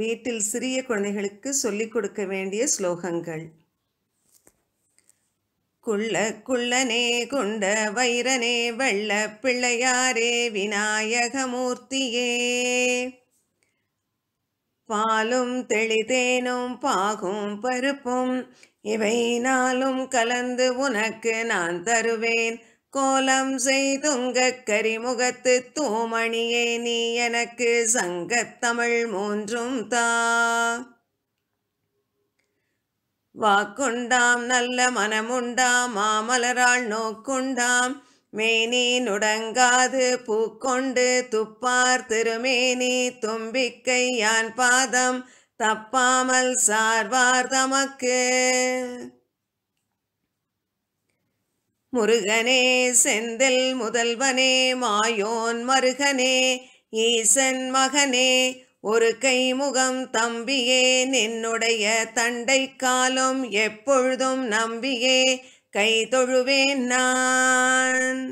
வீட்டில் சிறிய குழந்தைகளுக்கு சொல்லிக் கொடுக்க வேண்டிய ஸ்லோகங்கள் குள்ள குள்ளனே குண்ட வைரனே வெள்ள பிள்ளையாரே விநாயகமூர்த்தியே பாலும் தெளிதேனும் பாகும் பருப்பும் இவை நாளும் கலந்து உனக்கு நான் தருவேன் கோலம் செய்துங்க கரிமுகத்து தூமணியே நீ எனக்கு சங்கத்தமிழ் மூன்றும் தா வாக்குண்டாம் நல்ல மனமுண்டாம் மாமலரால் நோக்குண்டாம் மேனி நுடங்காது பூக்கொண்டு துப்பார் திருமேனி தும்பிக்கை யான் பாதம் தப்பாமல் சார்வார் தமக்கு முருகனே செந்தில் முதல்வனே மாயோன் மருகனே ஈசன் மகனே ஒரு கை முகம் தம்பியே நின்னுடைய தண்டை காலம் எப்பொழுதும் நம்பியே கை தொழுவேன் நான்